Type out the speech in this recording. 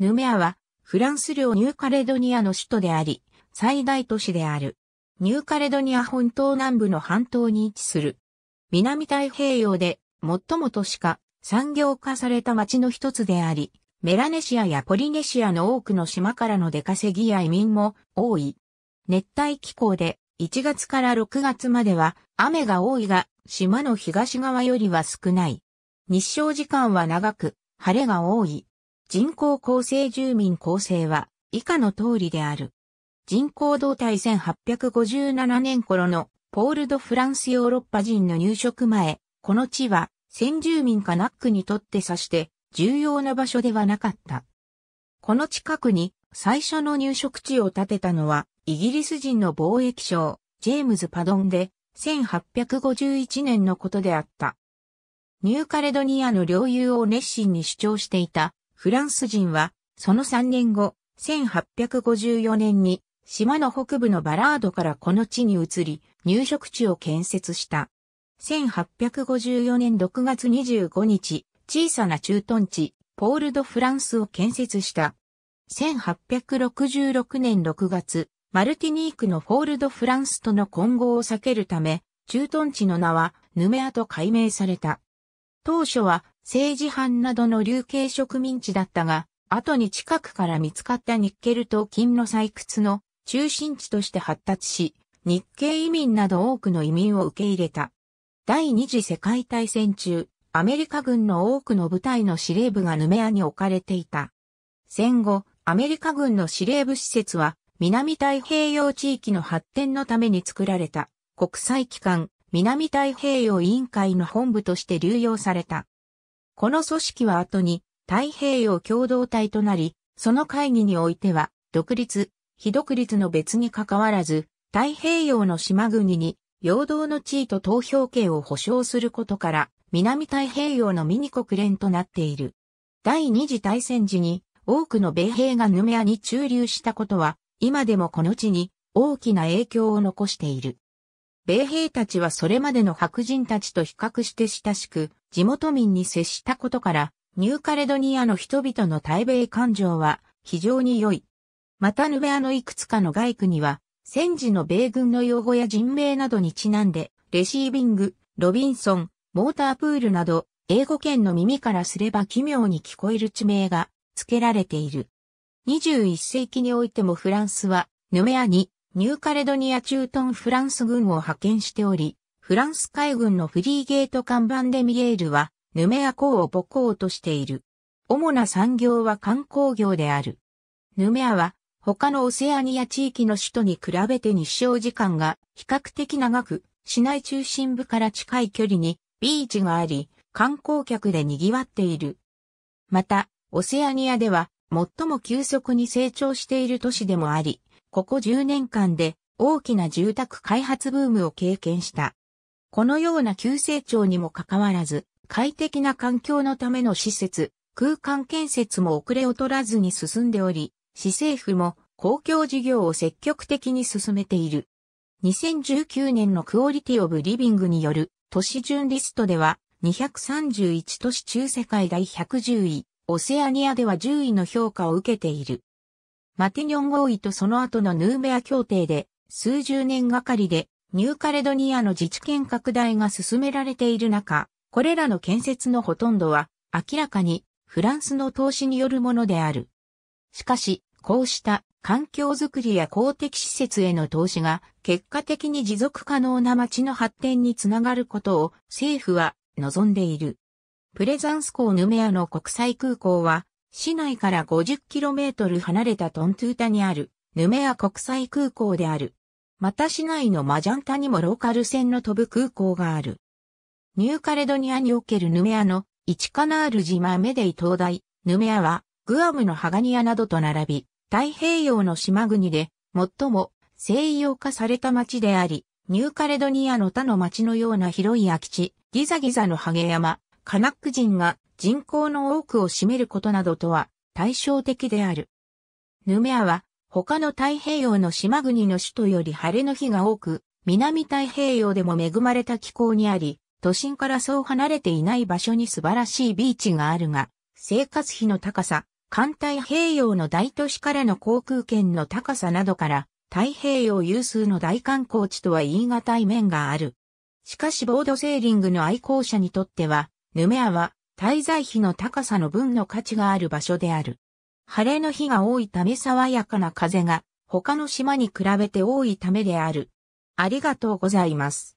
ヌメアは、フランス領ニューカレドニアの首都であり、最大都市である。ニューカレドニア本島南部の半島に位置する。南太平洋で、最も都市化、産業化された町の一つであり、メラネシアやポリネシアの多くの島からの出稼ぎや移民も多い。熱帯気候で、1月から6月までは雨が多いが、島の東側よりは少ない。日照時間は長く、晴れが多い。人口構成住民構成は以下の通りである。人口動態1857年頃のポール・ド・フランスヨーロッパ人の入植前、この地は先住民カナックにとって指して重要な場所ではなかった。この近くに最初の入植地を建てたのはイギリス人の貿易商ジェームズ・パドンで1851年のことであった。ニューカレドニアの領有を熱心に主張していたフランス人は、その3年後、1854年に、島の北部のバラードからこの地に移り、入植地を建設した。1854年6月25日、小さな駐屯地、ポール・ド・フランスを建設した。1866年6月、マルティニークのフォール・ド・フランスとの混合を避けるため、駐屯地の名は、ヌメアと改名された。当初は、政治犯などの流刑植民地だったが、後に近くから見つかったニッケルと金の採掘の中心地として発達し、日系移民など多くの移民を受け入れた。第二次世界大戦中、アメリカ軍の多くの部隊の司令部がヌメアに置かれていた。戦後、アメリカ軍の司令部施設は、南太平洋地域の発展のために作られた国際機関南太平洋委員会の本部として流用された。この組織は後に太平洋共同体となり、その会議においては、独立、非独立の別に関わらず、太平洋の島国に、陽動の地位と投票権を保障することから、南太平洋のミニ国連となっている。第二次大戦時に多くの米兵がヌメアに駐留したことは、今でもこの地に大きな影響を残している。米兵たちはそれまでの白人たちと比較して親しく、地元民に接したことから、ニューカレドニアの人々の対米感情は非常に良い。またヌベアのいくつかの外区には、戦時の米軍の用語や人名などにちなんで、レシービング、ロビンソン、モータープールなど、英語圏の耳からすれば奇妙に聞こえる地名が付けられている。21世紀においてもフランスは、ヌメアにニューカレドニア駐屯フランス軍を派遣しており、フランス海軍のフリーゲート看板でデミエールは、ヌメア港を母港としている。主な産業は観光業である。ヌメアは、他のオセアニア地域の首都に比べて日照時間が比較的長く、市内中心部から近い距離にビーチがあり、観光客で賑わっている。また、オセアニアでは最も急速に成長している都市でもあり、ここ10年間で大きな住宅開発ブームを経験した。このような急成長にもかかわらず、快適な環境のための施設、空間建設も遅れを取らずに進んでおり、市政府も公共事業を積極的に進めている。2019年のクオリティオブリビングによる都市順リストでは231都市中世界第110位、オセアニアでは10位の評価を受けている。マティニョン合意とその後のヌーメア協定で、数十年がかりでニューカレドニアの自治権拡大が進められている中、これらの建設のほとんどは明らかにフランスの投資によるものである。しかし、こうした環境づくりや公的施設への投資が結果的に持続可能な街の発展につながることを政府は望んでいる。プレザンス港ヌメアの国際空港は市内から 50km 離れたトントゥータにあるヌメア国際空港である。また市内のマジャンタにもローカル線の飛ぶ空港がある。ニューカレドニアにおけるヌメアのイチカナール島メデイ灯台、ヌメアはグアムのハガニアなどと並び、太平洋の島国で最も西洋化された町であり、ニューカレドニアの他の町のような広い空き地、ギザギザのハゲ山、カナック人が人口の多くを占めることなどとは対照的である。ヌメアは他の太平洋の島国の首都より晴れの日が多く、南太平洋でも恵まれた気候にあり、都心からそう離れていない場所に素晴らしいビーチがあるが、生活費の高さ、環太平洋の大都市からの航空券の高さなどから、太平洋有数の大観光地とは言い難い面がある。しかしボードセーリングの愛好者にとっては、ヌメアは滞在費の高さの分の価値がある場所である。晴れの日が多いため爽やかな風が他の島に比べて多いためである。ありがとうございます。